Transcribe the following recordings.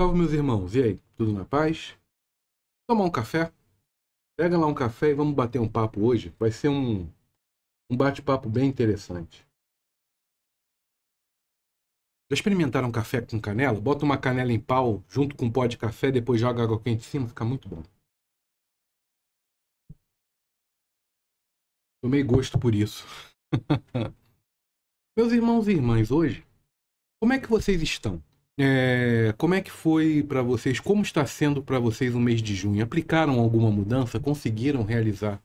Salve, meus irmãos. E aí? Tudo na paz? Tomar um café? Pega lá um café e vamos bater um papo hoje. Vai ser um, um bate-papo bem interessante. Já experimentaram café com canela? Bota uma canela em pau junto com um pó de café, depois joga água quente em cima, fica muito bom. Tomei gosto por isso. meus irmãos e irmãs, hoje, como é que vocês estão? É, como é que foi para vocês? Como está sendo para vocês o mês de junho? Aplicaram alguma mudança? Conseguiram realizar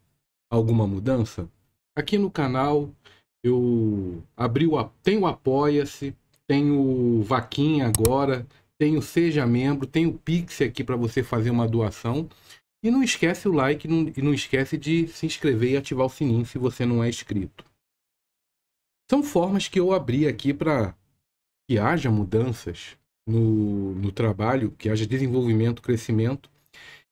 alguma mudança? Aqui no canal eu abri o tem o apoia-se, tem o vaquinha agora, tem o seja membro, tem o pix aqui para você fazer uma doação. E não esquece o like não, e não esquece de se inscrever e ativar o sininho se você não é inscrito. São formas que eu abri aqui para que haja mudanças no, no trabalho, que haja desenvolvimento, crescimento.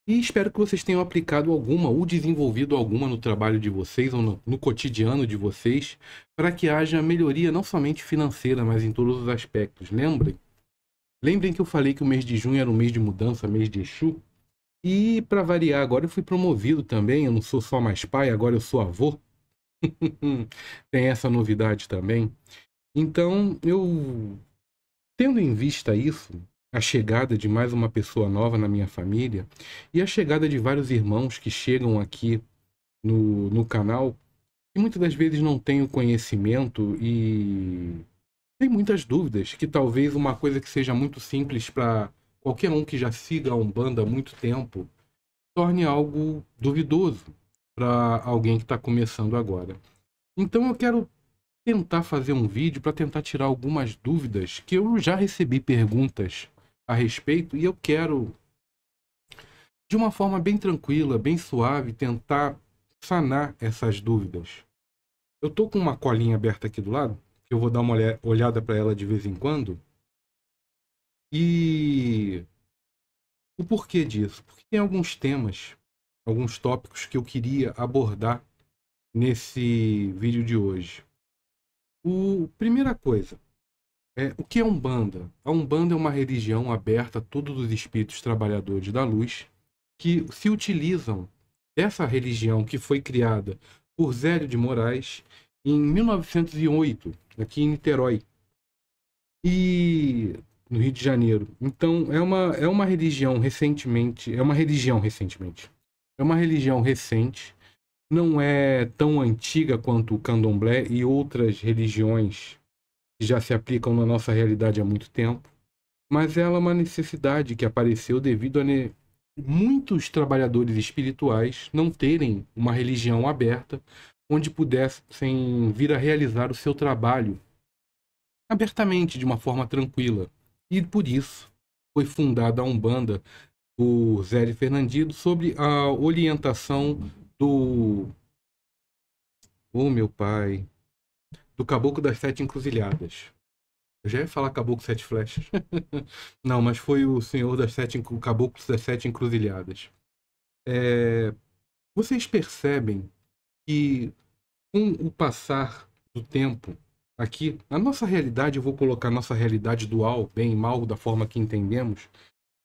E espero que vocês tenham aplicado alguma ou desenvolvido alguma no trabalho de vocês ou no, no cotidiano de vocês, para que haja melhoria não somente financeira, mas em todos os aspectos. Lembrem? Lembrem que eu falei que o mês de junho era um mês de mudança, mês de Exu? E para variar, agora eu fui promovido também, eu não sou só mais pai, agora eu sou avô. Tem essa novidade também. Então, eu Tendo em vista isso, a chegada de mais uma pessoa nova na minha família e a chegada de vários irmãos que chegam aqui no, no canal e muitas das vezes não têm o conhecimento e tem muitas dúvidas que talvez uma coisa que seja muito simples para qualquer um que já siga a Umbanda há muito tempo torne algo duvidoso para alguém que está começando agora. Então eu quero tentar fazer um vídeo para tentar tirar algumas dúvidas que eu já recebi perguntas a respeito e eu quero de uma forma bem tranquila, bem suave, tentar sanar essas dúvidas. Eu tô com uma colinha aberta aqui do lado, que eu vou dar uma olhada para ela de vez em quando. E o porquê disso? Porque tem alguns temas, alguns tópicos que eu queria abordar nesse vídeo de hoje. O, primeira coisa, é, o que é Umbanda? A Umbanda é uma religião aberta a todos os espíritos trabalhadores da luz que se utilizam dessa religião que foi criada por Zélio de Moraes em 1908, aqui em Niterói, e no Rio de Janeiro. Então, é uma, é uma religião recentemente, é uma religião recentemente, é uma religião recente não é tão antiga quanto o candomblé e outras religiões que já se aplicam na nossa realidade há muito tempo, mas ela é uma necessidade que apareceu devido a muitos trabalhadores espirituais não terem uma religião aberta onde pudessem vir a realizar o seu trabalho abertamente, de uma forma tranquila. E por isso foi fundada a Umbanda por Zé Fernandino sobre a orientação do. Oh, meu pai. Do Caboclo das Sete Encruzilhadas. Eu já ia falar Caboclo Sete Flechas. Não, mas foi o Senhor das Sete. Caboclo das Sete Encruzilhadas. É... Vocês percebem que com o passar do tempo aqui, a nossa realidade, eu vou colocar a nossa realidade dual, bem e mal, da forma que entendemos,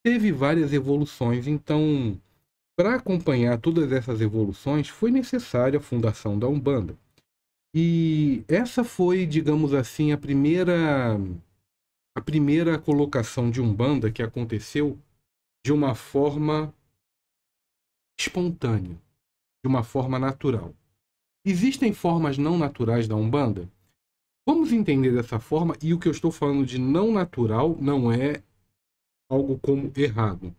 teve várias evoluções. Então, para acompanhar todas essas evoluções, foi necessária a fundação da Umbanda. E essa foi, digamos assim, a primeira a primeira colocação de Umbanda que aconteceu de uma forma espontânea, de uma forma natural. Existem formas não naturais da Umbanda? Vamos entender dessa forma, e o que eu estou falando de não natural não é algo como errado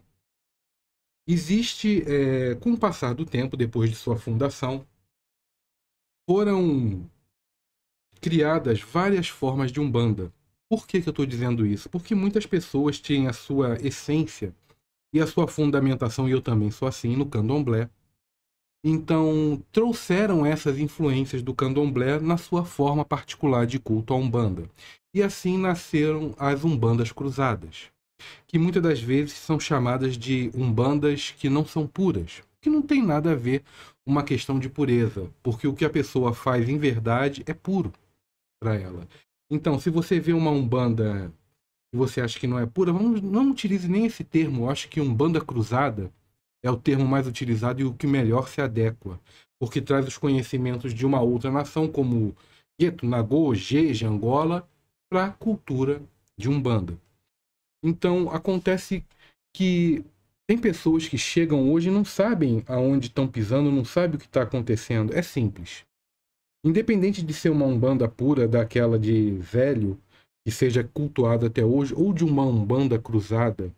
existe, é, com o passar do tempo, depois de sua fundação, foram criadas várias formas de umbanda. Por que, que eu estou dizendo isso? Porque muitas pessoas têm a sua essência e a sua fundamentação, e eu também sou assim, no candomblé. Então, trouxeram essas influências do candomblé na sua forma particular de culto à umbanda. E assim nasceram as umbandas cruzadas que muitas das vezes são chamadas de umbandas que não são puras, que não tem nada a ver uma questão de pureza, porque o que a pessoa faz em verdade é puro para ela. Então, se você vê uma umbanda que você acha que não é pura, não utilize nem esse termo. Eu acho que umbanda cruzada é o termo mais utilizado e o que melhor se adequa, porque traz os conhecimentos de uma outra nação, como Gueto, Nagô, Jeje, Angola, para a cultura de umbanda. Então acontece que tem pessoas que chegam hoje e não sabem aonde estão pisando, não sabem o que está acontecendo. É simples. Independente de ser uma umbanda pura, daquela de velho, que seja cultuada até hoje, ou de uma umbanda cruzada,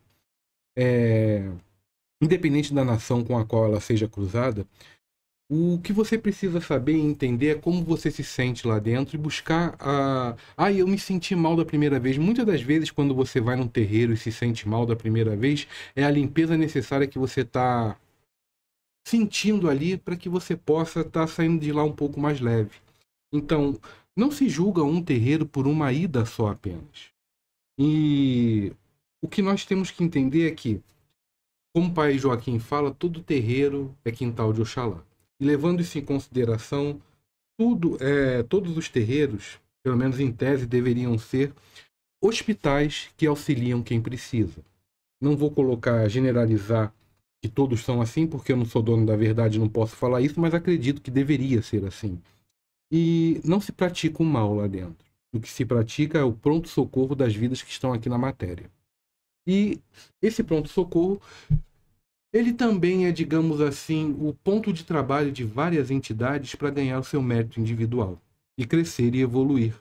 é... independente da nação com a qual ela seja cruzada, o que você precisa saber e entender é como você se sente lá dentro e buscar a. Ah, eu me senti mal da primeira vez. Muitas das vezes, quando você vai num terreiro e se sente mal da primeira vez, é a limpeza necessária que você está sentindo ali para que você possa estar tá saindo de lá um pouco mais leve. Então, não se julga um terreiro por uma ida só apenas. E o que nós temos que entender é que, como o pai Joaquim fala, todo terreiro é quintal de Oxalá. E levando isso em consideração, tudo, é, todos os terreiros, pelo menos em tese, deveriam ser hospitais que auxiliam quem precisa. Não vou colocar, generalizar que todos são assim, porque eu não sou dono da verdade e não posso falar isso, mas acredito que deveria ser assim. E não se pratica o mal lá dentro. O que se pratica é o pronto-socorro das vidas que estão aqui na matéria. E esse pronto-socorro ele também é, digamos assim, o ponto de trabalho de várias entidades para ganhar o seu mérito individual e crescer e evoluir.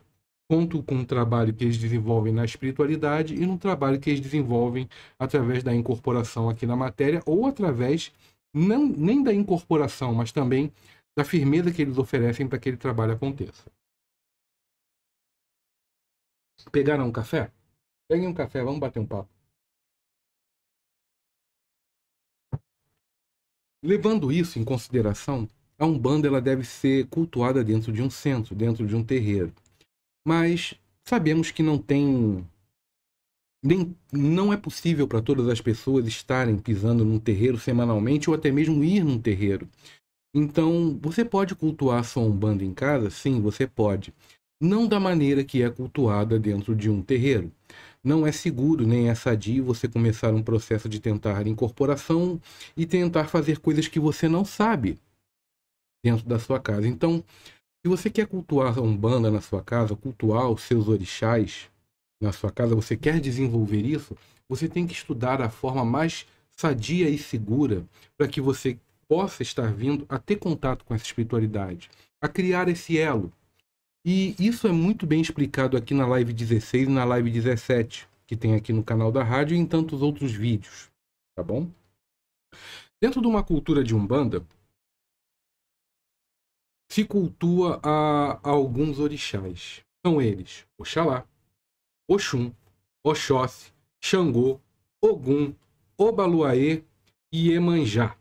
Conto com o trabalho que eles desenvolvem na espiritualidade e no trabalho que eles desenvolvem através da incorporação aqui na matéria ou através não, nem da incorporação, mas também da firmeza que eles oferecem para que aquele trabalho aconteça. Pegaram um café? Peguem um café, vamos bater um papo. Levando isso em consideração, a Umbanda ela deve ser cultuada dentro de um centro, dentro de um terreiro. Mas sabemos que não tem nem, não é possível para todas as pessoas estarem pisando num terreiro semanalmente ou até mesmo ir num terreiro. Então, você pode cultuar só sua Umbanda em casa? Sim, você pode. Não da maneira que é cultuada dentro de um terreiro não é seguro nem é sadio você começar um processo de tentar incorporação e tentar fazer coisas que você não sabe dentro da sua casa. Então, se você quer cultuar a Umbanda na sua casa, cultuar os seus orixás na sua casa, você quer desenvolver isso, você tem que estudar a forma mais sadia e segura para que você possa estar vindo a ter contato com essa espiritualidade, a criar esse elo e isso é muito bem explicado aqui na live 16 e na live 17, que tem aqui no canal da rádio e em tantos outros vídeos, tá bom? Dentro de uma cultura de Umbanda, se cultua a, a alguns orixás. São eles Oxalá, Oxum, Oxóssi, Xangô, Ogum, Obaluaê e Emanjá.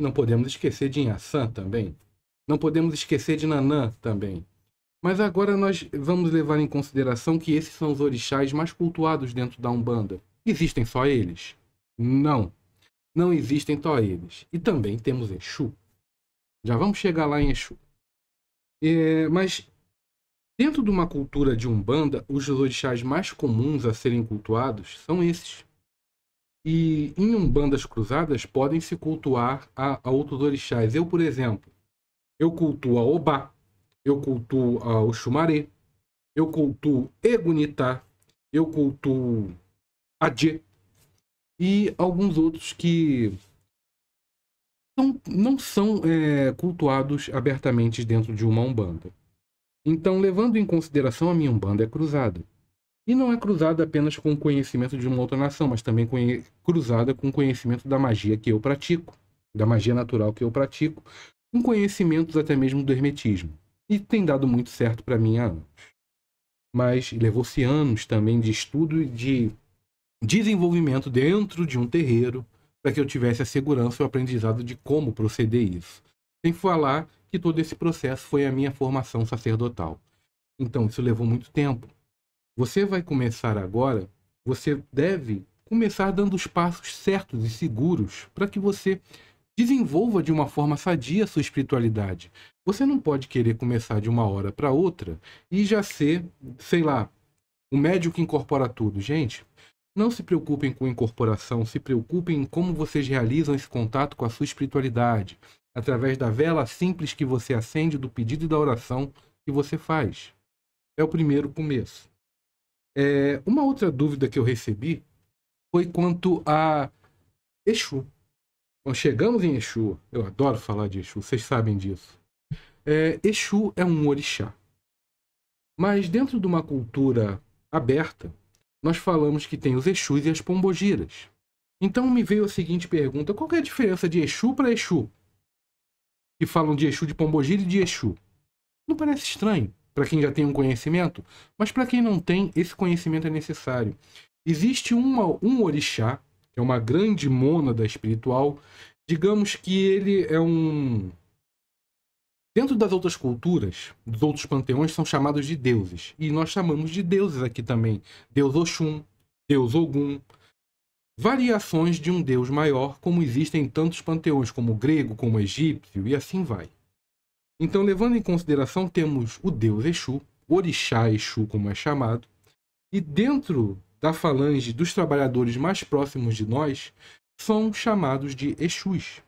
Não podemos esquecer de Inhaçã também, não podemos esquecer de Nanã também. Mas agora nós vamos levar em consideração que esses são os orixás mais cultuados dentro da Umbanda. Existem só eles? Não. Não existem só eles. E também temos Exu. Já vamos chegar lá em Exu. É, mas dentro de uma cultura de Umbanda, os orixás mais comuns a serem cultuados são esses. E em Umbandas cruzadas podem se cultuar a, a outros orixás. Eu, por exemplo, eu cultuo a Obá, eu cultuo a Oxumaré, eu cultuo Egunitá, eu cultuo Adje e alguns outros que não, não são é, cultuados abertamente dentro de uma Umbanda. Então, levando em consideração a minha Umbanda é cruzada. E não é cruzada apenas com o conhecimento de uma outra nação, mas também cruzada com o conhecimento da magia que eu pratico, da magia natural que eu pratico, um conhecimentos até mesmo do hermetismo, e tem dado muito certo para mim há anos. Mas levou-se anos também de estudo e de desenvolvimento dentro de um terreiro para que eu tivesse a segurança e o aprendizado de como proceder isso. Sem falar que todo esse processo foi a minha formação sacerdotal. Então, isso levou muito tempo. Você vai começar agora, você deve começar dando os passos certos e seguros para que você desenvolva de uma forma sadia a sua espiritualidade. Você não pode querer começar de uma hora para outra e já ser, sei lá, o médico médio que incorpora tudo. Gente, não se preocupem com incorporação, se preocupem em como vocês realizam esse contato com a sua espiritualidade, através da vela simples que você acende, do pedido e da oração que você faz. É o primeiro começo. É, uma outra dúvida que eu recebi foi quanto a Exu. Nós chegamos em Exu. Eu adoro falar de Exu, vocês sabem disso. É, Exu é um orixá. Mas dentro de uma cultura aberta, nós falamos que tem os Exus e as Pombogiras. Então me veio a seguinte pergunta: qual é a diferença de Exu para Exu? Que falam de Exu de Pombogira e de Exu. Não parece estranho para quem já tem um conhecimento, mas para quem não tem, esse conhecimento é necessário. Existe uma, um orixá que é uma grande mônada espiritual, digamos que ele é um. Dentro das outras culturas, dos outros panteões, são chamados de deuses. E nós chamamos de deuses aqui também. Deus Oxum, Deus Ogum. Variações de um deus maior, como existem em tantos panteões, como o grego, como o egípcio, e assim vai. Então, levando em consideração, temos o deus Exu, Orixá Exu, como é chamado, e dentro da falange dos trabalhadores mais próximos de nós são chamados de Exus.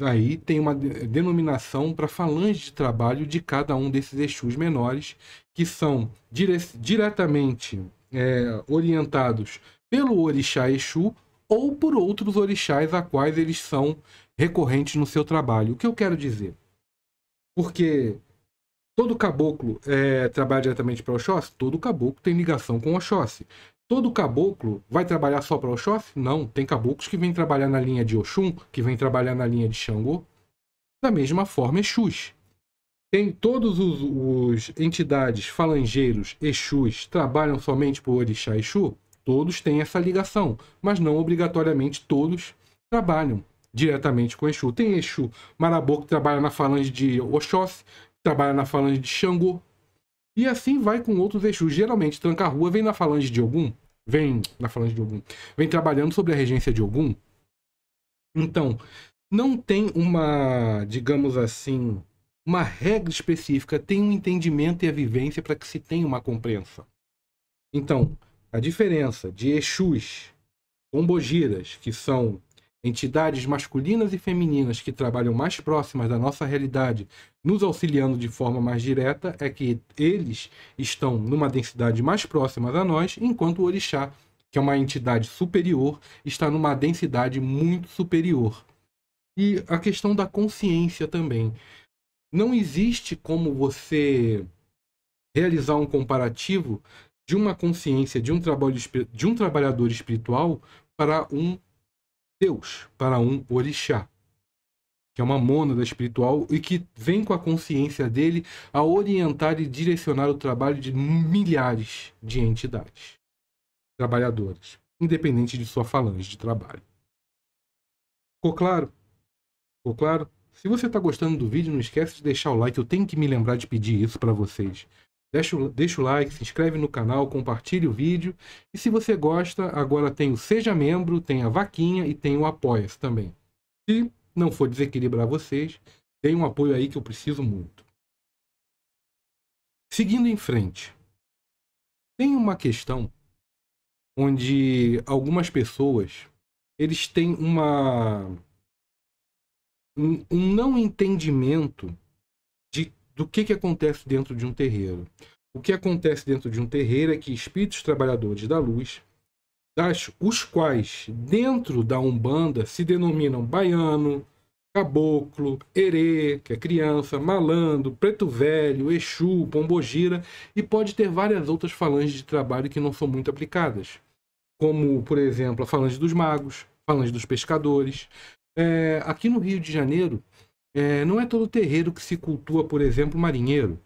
Aí tem uma denominação para falange de trabalho de cada um desses Exus menores, que são dire diretamente é, orientados pelo orixá Exu ou por outros orixás a quais eles são recorrentes no seu trabalho. O que eu quero dizer? Porque todo caboclo é, trabalha diretamente para Oxóssi? Todo caboclo tem ligação com Oxóssi. Todo caboclo vai trabalhar só para Oxóssi? Não, tem caboclos que vêm trabalhar na linha de Oxum, que vêm trabalhar na linha de Xangô. Da mesma forma, Exus. Tem todos os, os entidades falangeiros, Exus, trabalham somente por Orixá Exu? Todos têm essa ligação, mas não obrigatoriamente todos trabalham diretamente com Exu. Tem Exu Marabô que trabalha na falange de Oxóssi, trabalha na falange de Xangô, e assim vai com outros Exus. Geralmente, Tranca-Rua vem na falange de algum, vem na falange de algum, vem trabalhando sobre a regência de algum. Então, não tem uma, digamos assim, uma regra específica, tem um entendimento e a vivência para que se tenha uma compreensão. Então, a diferença de Exus, Pombogiras, que são entidades masculinas e femininas que trabalham mais próximas da nossa realidade, nos auxiliando de forma mais direta, é que eles estão numa densidade mais próxima a nós, enquanto o orixá, que é uma entidade superior, está numa densidade muito superior. E a questão da consciência também. Não existe como você realizar um comparativo de uma consciência de um trabalho de um trabalhador espiritual para um Deus, para um orixá, que é uma mônada espiritual e que vem com a consciência dele a orientar e direcionar o trabalho de milhares de entidades trabalhadoras, independente de sua falange de trabalho. Ficou claro? Ficou claro? Se você está gostando do vídeo, não esquece de deixar o like, eu tenho que me lembrar de pedir isso para vocês. Deixa o, deixa o like, se inscreve no canal, compartilhe o vídeo. E se você gosta, agora tem o Seja Membro, tem a Vaquinha e tem o Apoia-se também. Se não for desequilibrar vocês, tem um apoio aí que eu preciso muito. Seguindo em frente, tem uma questão onde algumas pessoas eles têm uma um, um não entendimento do que, que acontece dentro de um terreiro. O que acontece dentro de um terreiro é que espíritos trabalhadores da luz, das, os quais dentro da Umbanda se denominam baiano, caboclo, erê, que é criança, malandro, preto velho, exu, pombogira, e pode ter várias outras falanges de trabalho que não são muito aplicadas, como, por exemplo, a falange dos magos, falange dos pescadores. É, aqui no Rio de Janeiro, é, não é todo terreiro que se cultua, por exemplo, marinheiro.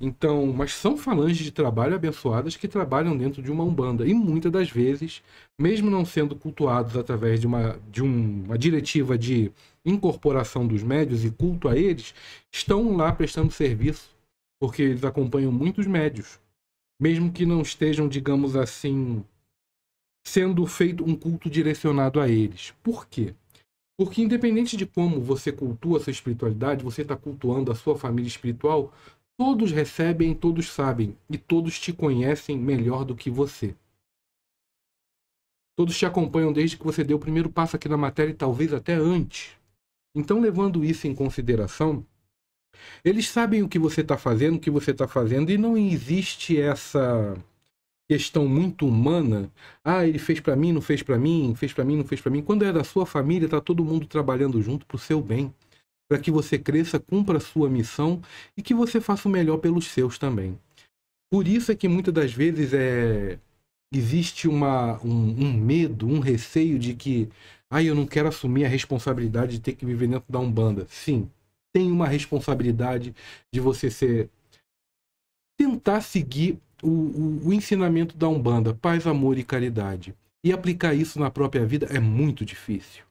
Então, mas são falanges de trabalho abençoadas que trabalham dentro de uma umbanda e muitas das vezes, mesmo não sendo cultuados através de uma, de um, uma diretiva de incorporação dos médios e culto a eles, estão lá prestando serviço, porque eles acompanham muitos médios, mesmo que não estejam, digamos assim, sendo feito um culto direcionado a eles. Por quê? Porque independente de como você cultua a sua espiritualidade, você está cultuando a sua família espiritual, todos recebem, todos sabem e todos te conhecem melhor do que você. Todos te acompanham desde que você deu o primeiro passo aqui na matéria e talvez até antes. Então, levando isso em consideração, eles sabem o que você está fazendo, o que você está fazendo, e não existe essa questão muito humana. Ah, ele fez para mim, não fez para mim, fez para mim, não fez para mim. Quando é da sua família, tá todo mundo trabalhando junto pro seu bem, para que você cresça, cumpra a sua missão e que você faça o melhor pelos seus também. Por isso é que muitas das vezes é existe uma, um, um medo, um receio de que ah, eu não quero assumir a responsabilidade de ter que viver dentro da Umbanda. Sim, tem uma responsabilidade de você ser tentar seguir o, o, o ensinamento da Umbanda, paz, amor e caridade, e aplicar isso na própria vida é muito difícil.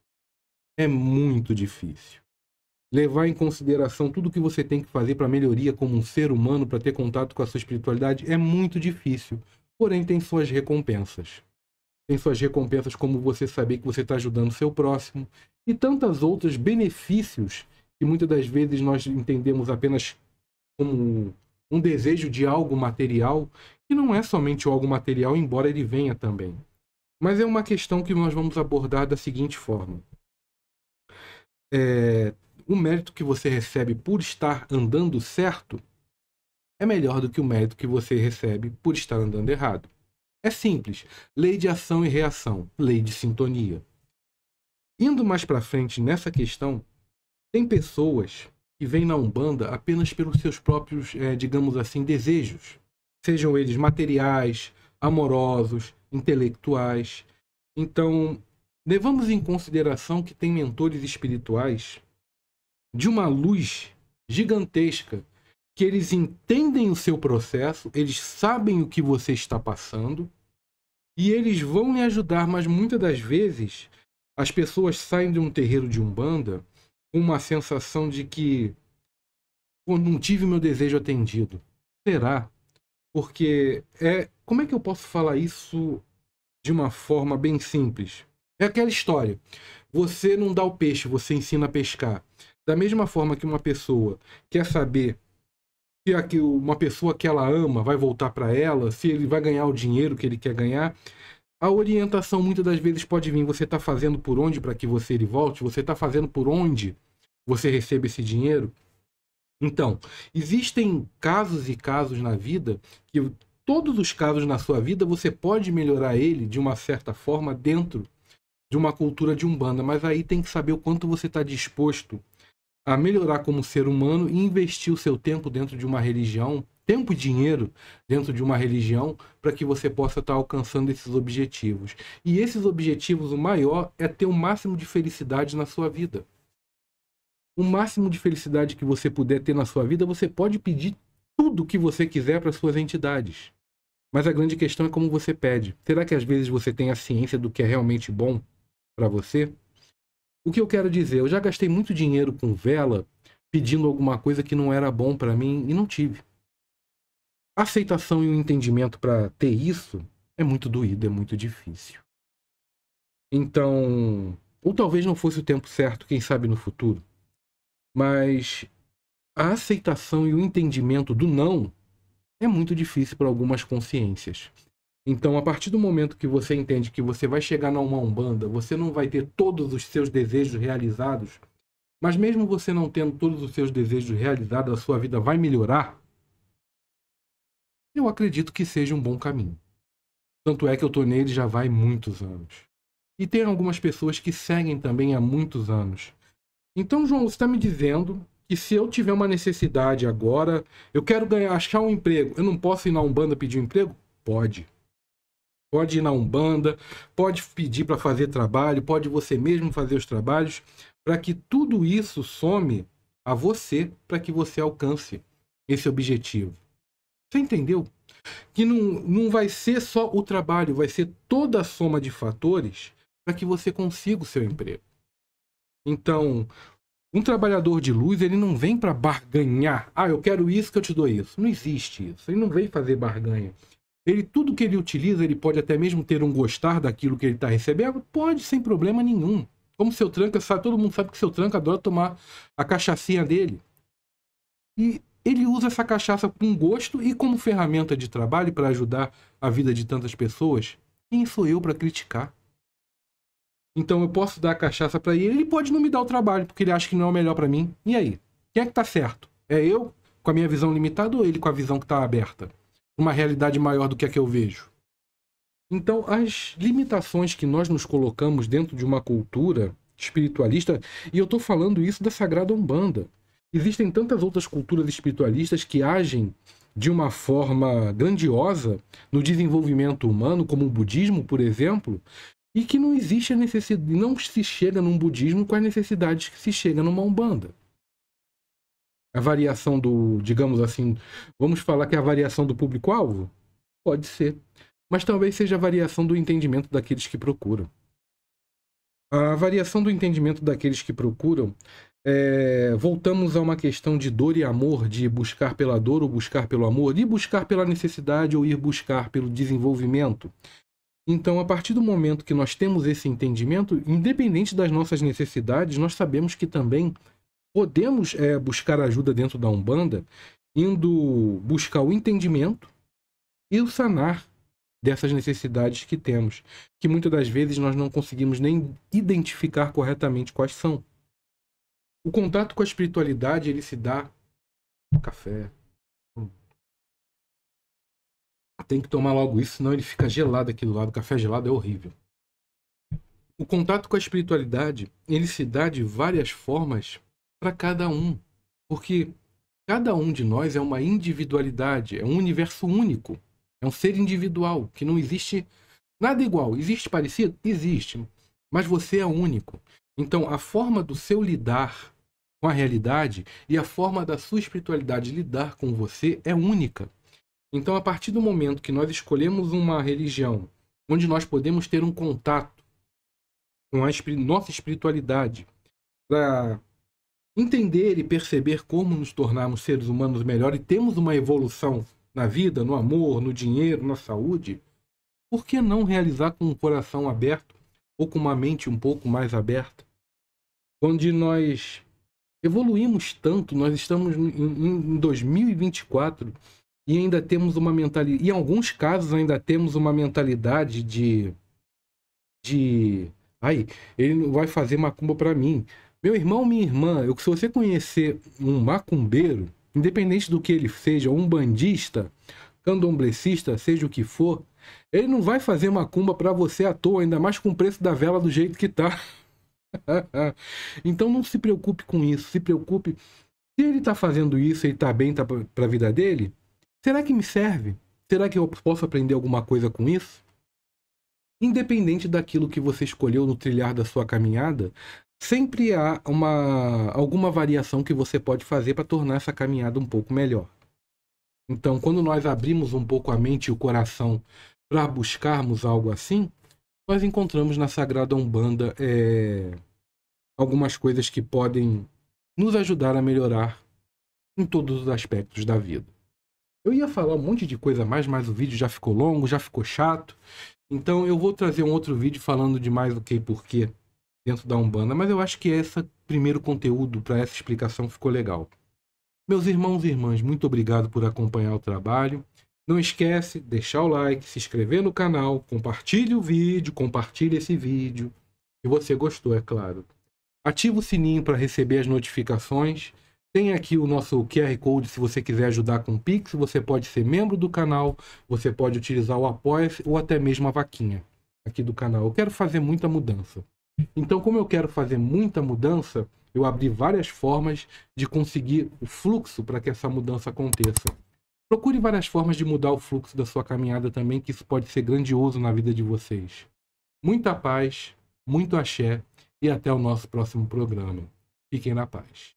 É muito difícil. Levar em consideração tudo que você tem que fazer para melhoria como um ser humano, para ter contato com a sua espiritualidade, é muito difícil. Porém, tem suas recompensas. Tem suas recompensas como você saber que você está ajudando seu próximo e tantas outras benefícios que muitas das vezes nós entendemos apenas como um desejo de algo material, que não é somente algo material, embora ele venha também. Mas é uma questão que nós vamos abordar da seguinte forma. É, o mérito que você recebe por estar andando certo é melhor do que o mérito que você recebe por estar andando errado. É simples. Lei de ação e reação, lei de sintonia. Indo mais para frente nessa questão, tem pessoas que vem na Umbanda apenas pelos seus próprios, é, digamos assim, desejos, sejam eles materiais, amorosos, intelectuais. Então, levamos em consideração que tem mentores espirituais de uma luz gigantesca, que eles entendem o seu processo, eles sabem o que você está passando e eles vão lhe ajudar, mas muitas das vezes as pessoas saem de um terreiro de Umbanda uma sensação de que Pô, não tive meu desejo atendido. Será? Porque é como é que eu posso falar isso de uma forma bem simples? É aquela história. Você não dá o peixe, você ensina a pescar. Da mesma forma que uma pessoa quer saber se uma pessoa que ela ama vai voltar para ela, se ele vai ganhar o dinheiro que ele quer ganhar, a orientação muitas das vezes pode vir: você está fazendo por onde para que você ele volte? Você está fazendo por onde você receba esse dinheiro? Então, existem casos e casos na vida que todos os casos na sua vida você pode melhorar ele de uma certa forma dentro de uma cultura de umbanda, mas aí tem que saber o quanto você está disposto a melhorar como ser humano e investir o seu tempo dentro de uma religião, tempo e dinheiro dentro de uma religião, para que você possa estar tá alcançando esses objetivos. E esses objetivos, o maior é ter o um máximo de felicidade na sua vida o máximo de felicidade que você puder ter na sua vida, você pode pedir tudo o que você quiser para suas entidades. Mas a grande questão é como você pede. Será que às vezes você tem a ciência do que é realmente bom para você? O que eu quero dizer? Eu já gastei muito dinheiro com vela pedindo alguma coisa que não era bom para mim e não tive. A aceitação e o entendimento para ter isso é muito doído, é muito difícil. Então, ou talvez não fosse o tempo certo, quem sabe no futuro. Mas a aceitação e o entendimento do não é muito difícil para algumas consciências. Então, a partir do momento que você entende que você vai chegar na uma umbanda, você não vai ter todos os seus desejos realizados, mas mesmo você não tendo todos os seus desejos realizados, a sua vida vai melhorar. Eu acredito que seja um bom caminho. Tanto é que eu estou nele já vai muitos anos. E tem algumas pessoas que seguem também há muitos anos. Então, João, você está me dizendo que se eu tiver uma necessidade agora, eu quero ganhar, achar um emprego, eu não posso ir na Umbanda pedir um emprego? Pode. Pode ir na Umbanda, pode pedir para fazer trabalho, pode você mesmo fazer os trabalhos, para que tudo isso some a você, para que você alcance esse objetivo. Você entendeu? Que não, não vai ser só o trabalho, vai ser toda a soma de fatores para que você consiga o seu emprego. Então, um trabalhador de luz, ele não vem para barganhar. Ah, eu quero isso que eu te dou isso. Não existe isso. Ele não vem fazer barganha. Ele tudo que ele utiliza, ele pode até mesmo ter um gostar daquilo que ele está recebendo, pode sem problema nenhum. Como seu tranca, sabe, todo mundo sabe que seu tranca adora tomar a cachaçinha dele. E ele usa essa cachaça com gosto e como ferramenta de trabalho para ajudar a vida de tantas pessoas. Quem sou eu para criticar? Então eu posso dar a cachaça para ele, ele pode não me dar o trabalho, porque ele acha que não é o melhor para mim. E aí? Quem é que tá certo? É eu com a minha visão limitada ou ele com a visão que tá aberta? Uma realidade maior do que a que eu vejo. Então, as limitações que nós nos colocamos dentro de uma cultura espiritualista, e eu estou falando isso da Sagrada Umbanda. Existem tantas outras culturas espiritualistas que agem de uma forma grandiosa no desenvolvimento humano, como o budismo, por exemplo, e que não existe a necessidade, não se chega num budismo com as necessidades que se chega numa umbanda. A variação do, digamos assim, vamos falar que é a variação do público-alvo? Pode ser. Mas talvez seja a variação do entendimento daqueles que procuram. A variação do entendimento daqueles que procuram é, voltamos a uma questão de dor e amor, de buscar pela dor ou buscar pelo amor, de buscar pela necessidade ou ir buscar pelo desenvolvimento, então, a partir do momento que nós temos esse entendimento, independente das nossas necessidades, nós sabemos que também podemos é, buscar ajuda dentro da Umbanda, indo buscar o entendimento e o sanar dessas necessidades que temos, que muitas das vezes nós não conseguimos nem identificar corretamente quais são. O contato com a espiritualidade ele se dá com café, tem que tomar logo isso, senão ele fica gelado aqui do lado. O café gelado é horrível. O contato com a espiritualidade, ele se dá de várias formas para cada um, porque cada um de nós é uma individualidade, é um universo único, é um ser individual que não existe nada igual. Existe parecido? Existe, mas você é único. Então, a forma do seu lidar com a realidade e a forma da sua espiritualidade lidar com você é única. Então, a partir do momento que nós escolhemos uma religião onde nós podemos ter um contato com a nossa espiritualidade, para entender e perceber como nos tornarmos seres humanos melhores e temos uma evolução na vida, no amor, no dinheiro, na saúde, por que não realizar com um coração aberto ou com uma mente um pouco mais aberta? Onde nós evoluímos tanto, nós estamos em, 2024 e ainda temos uma mentalidade. Em alguns casos, ainda temos uma mentalidade de. de. Ai, ele não vai fazer macumba para mim. Meu irmão, minha irmã, eu, se você conhecer um macumbeiro, independente do que ele seja, um bandista, candomblessista, seja o que for, ele não vai fazer macumba para você à toa, ainda mais com o preço da vela do jeito que tá. então não se preocupe com isso, se preocupe se ele está fazendo isso e está bem tá para a vida dele, Será que me serve? Será que eu posso aprender alguma coisa com isso? Independente daquilo que você escolheu no trilhar da sua caminhada, sempre há uma, alguma variação que você pode fazer para tornar essa caminhada um pouco melhor. Então, quando nós abrimos um pouco a mente e o coração para buscarmos algo assim, nós encontramos na Sagrada Umbanda é, algumas coisas que podem nos ajudar a melhorar em todos os aspectos da vida. Eu ia falar um monte de coisa a mais, mas o vídeo já ficou longo, já ficou chato. Então eu vou trazer um outro vídeo falando de mais o que e porquê dentro da Umbanda, mas eu acho que esse primeiro conteúdo para essa explicação ficou legal. Meus irmãos e irmãs, muito obrigado por acompanhar o trabalho. Não esquece, deixar o like, se inscrever no canal, compartilhe o vídeo, compartilhe esse vídeo. Se você gostou, é claro. Ativa o sininho para receber as notificações tem aqui o nosso QR Code se você quiser ajudar com o Pix, você pode ser membro do canal, você pode utilizar o apoia ou até mesmo a vaquinha aqui do canal. Eu quero fazer muita mudança. Então, como eu quero fazer muita mudança, eu abri várias formas de conseguir o fluxo para que essa mudança aconteça. Procure várias formas de mudar o fluxo da sua caminhada também, que isso pode ser grandioso na vida de vocês. Muita paz, muito axé e até o nosso próximo programa. Fiquem na paz.